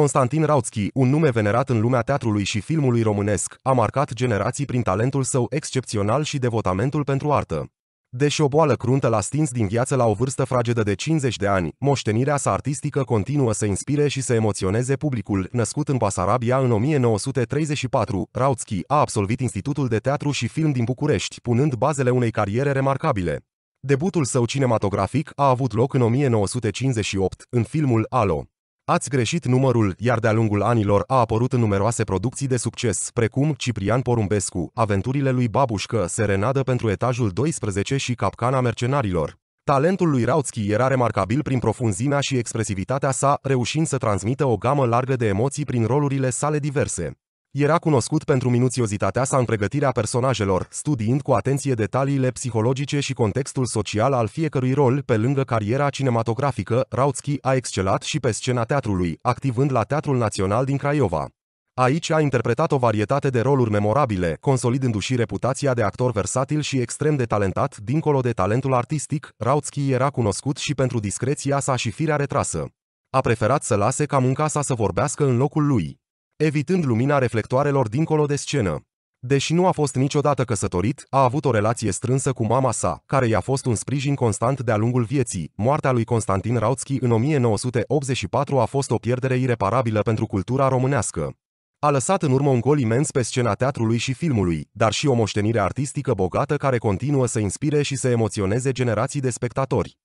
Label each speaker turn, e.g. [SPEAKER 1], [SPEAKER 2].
[SPEAKER 1] Constantin Rautschi, un nume venerat în lumea teatrului și filmului românesc, a marcat generații prin talentul său excepțional și devotamentul pentru artă. Deși o boală cruntă l-a stins din viață la o vârstă fragedă de 50 de ani, moștenirea sa artistică continuă să inspire și să emoționeze publicul. Născut în Basarabia în 1934, Rautschi a absolvit Institutul de Teatru și Film din București, punând bazele unei cariere remarcabile. Debutul său cinematografic a avut loc în 1958, în filmul Alo. Ați greșit numărul, iar de-a lungul anilor a apărut în numeroase producții de succes, precum Ciprian Porumbescu, aventurile lui Babușcă, Serenadă pentru etajul 12 și Capcana mercenarilor. Talentul lui Rautski era remarcabil prin profunzimea și expresivitatea sa, reușind să transmită o gamă largă de emoții prin rolurile sale diverse. Era cunoscut pentru minuțiozitatea sa în pregătirea personajelor, studiind cu atenție detaliile psihologice și contextul social al fiecărui rol, pe lângă cariera cinematografică, Rautsky a excelat și pe scena teatrului, activând la Teatrul Național din Craiova. Aici a interpretat o varietate de roluri memorabile, consolidându-și reputația de actor versatil și extrem de talentat, dincolo de talentul artistic, Rautsky era cunoscut și pentru discreția sa și firea retrasă. A preferat să lase ca munca sa să vorbească în locul lui evitând lumina reflectoarelor dincolo de scenă. Deși nu a fost niciodată căsătorit, a avut o relație strânsă cu mama sa, care i-a fost un sprijin constant de-a lungul vieții. Moartea lui Constantin Rautsky în 1984 a fost o pierdere ireparabilă pentru cultura românească. A lăsat în urmă un gol imens pe scena teatrului și filmului, dar și o moștenire artistică bogată care continuă să inspire și să emoționeze generații de spectatori.